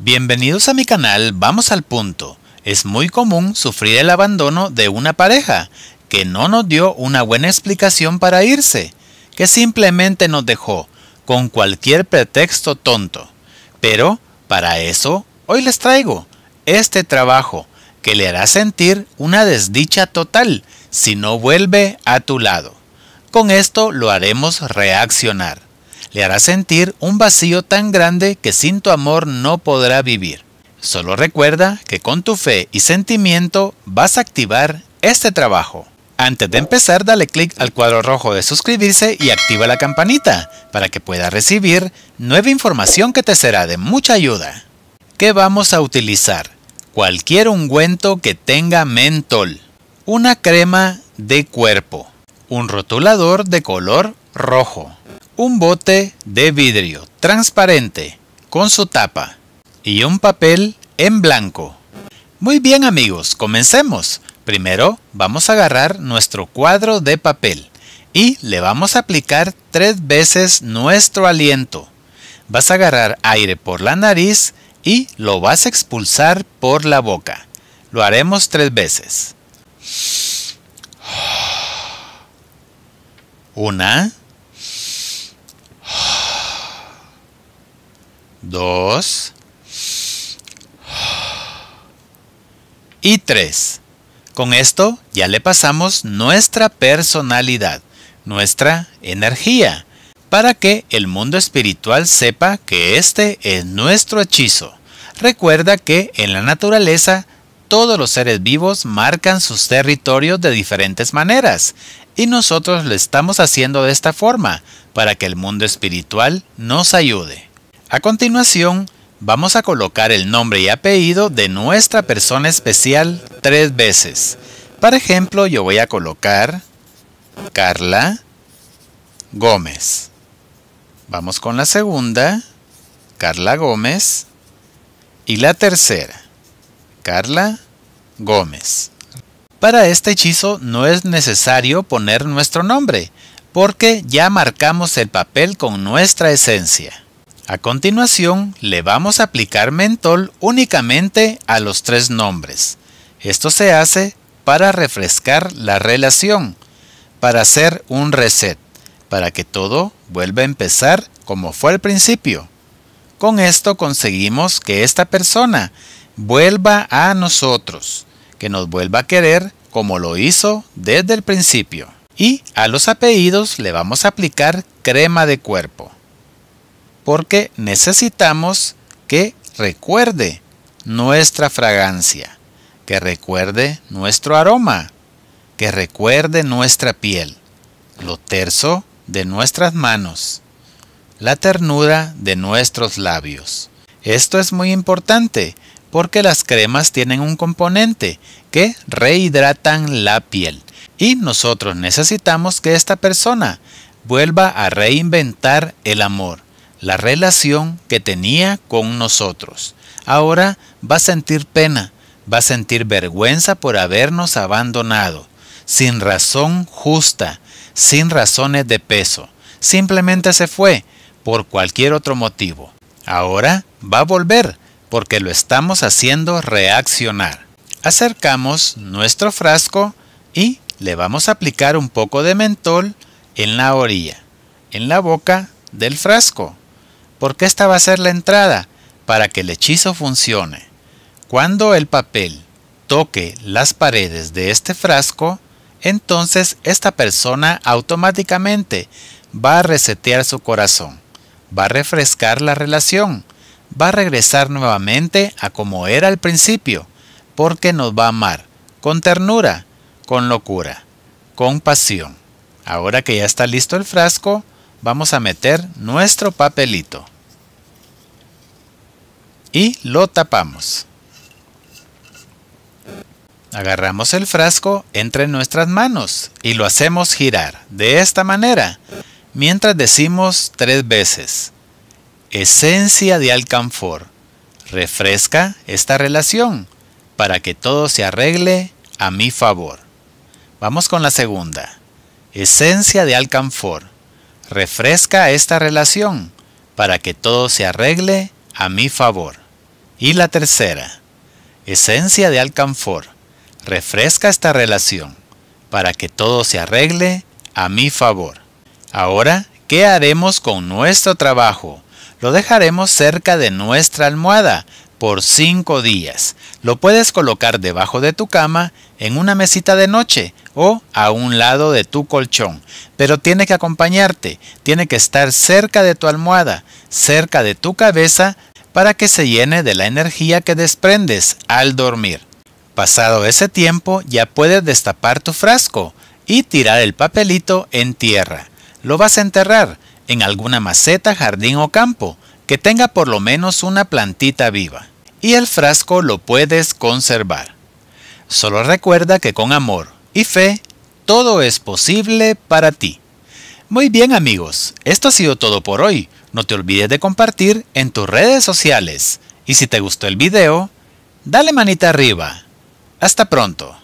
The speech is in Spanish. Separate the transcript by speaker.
Speaker 1: Bienvenidos a mi canal Vamos al Punto. Es muy común sufrir el abandono de una pareja que no nos dio una buena explicación para irse, que simplemente nos dejó con cualquier pretexto tonto. Pero para eso hoy les traigo este trabajo que le hará sentir una desdicha total si no vuelve a tu lado. Con esto lo haremos reaccionar le hará sentir un vacío tan grande que sin tu amor no podrá vivir. Solo recuerda que con tu fe y sentimiento vas a activar este trabajo. Antes de empezar, dale clic al cuadro rojo de suscribirse y activa la campanita para que puedas recibir nueva información que te será de mucha ayuda. ¿Qué vamos a utilizar? Cualquier ungüento que tenga mentol, una crema de cuerpo, un rotulador de color rojo, un bote de vidrio transparente con su tapa y un papel en blanco. Muy bien amigos, comencemos. Primero vamos a agarrar nuestro cuadro de papel y le vamos a aplicar tres veces nuestro aliento. Vas a agarrar aire por la nariz y lo vas a expulsar por la boca. Lo haremos tres veces. Una. 2 y 3. Con esto ya le pasamos nuestra personalidad, nuestra energía, para que el mundo espiritual sepa que este es nuestro hechizo. Recuerda que en la naturaleza todos los seres vivos marcan sus territorios de diferentes maneras y nosotros lo estamos haciendo de esta forma para que el mundo espiritual nos ayude. A continuación, vamos a colocar el nombre y apellido de nuestra persona especial tres veces. Por ejemplo, yo voy a colocar Carla Gómez. Vamos con la segunda, Carla Gómez. Y la tercera, Carla Gómez. Para este hechizo no es necesario poner nuestro nombre, porque ya marcamos el papel con nuestra esencia. A continuación, le vamos a aplicar mentol únicamente a los tres nombres. Esto se hace para refrescar la relación, para hacer un reset, para que todo vuelva a empezar como fue al principio. Con esto conseguimos que esta persona vuelva a nosotros, que nos vuelva a querer como lo hizo desde el principio. Y a los apellidos le vamos a aplicar crema de cuerpo porque necesitamos que recuerde nuestra fragancia, que recuerde nuestro aroma, que recuerde nuestra piel, lo terso de nuestras manos, la ternura de nuestros labios. Esto es muy importante porque las cremas tienen un componente que rehidratan la piel y nosotros necesitamos que esta persona vuelva a reinventar el amor la relación que tenía con nosotros. Ahora va a sentir pena, va a sentir vergüenza por habernos abandonado, sin razón justa, sin razones de peso. Simplemente se fue por cualquier otro motivo. Ahora va a volver porque lo estamos haciendo reaccionar. Acercamos nuestro frasco y le vamos a aplicar un poco de mentol en la orilla, en la boca del frasco porque esta va a ser la entrada para que el hechizo funcione. Cuando el papel toque las paredes de este frasco, entonces esta persona automáticamente va a resetear su corazón, va a refrescar la relación, va a regresar nuevamente a como era al principio, porque nos va a amar, con ternura, con locura, con pasión. Ahora que ya está listo el frasco, vamos a meter nuestro papelito y lo tapamos. Agarramos el frasco entre nuestras manos y lo hacemos girar de esta manera mientras decimos tres veces. Esencia de alcanfor. Refresca esta relación para que todo se arregle a mi favor. Vamos con la segunda. Esencia de alcanfor refresca esta relación para que todo se arregle a mi favor. Y la tercera, esencia de alcanfor, refresca esta relación para que todo se arregle a mi favor. Ahora, ¿qué haremos con nuestro trabajo? Lo dejaremos cerca de nuestra almohada por cinco días. Lo puedes colocar debajo de tu cama, en una mesita de noche o a un lado de tu colchón, pero tiene que acompañarte, tiene que estar cerca de tu almohada, cerca de tu cabeza, para que se llene de la energía que desprendes al dormir. Pasado ese tiempo ya puedes destapar tu frasco y tirar el papelito en tierra. Lo vas a enterrar en alguna maceta, jardín o campo que tenga por lo menos una plantita viva y el frasco lo puedes conservar. Solo recuerda que con amor y fe todo es posible para ti. Muy bien amigos, esto ha sido todo por hoy. No te olvides de compartir en tus redes sociales. Y si te gustó el video, dale manita arriba. Hasta pronto.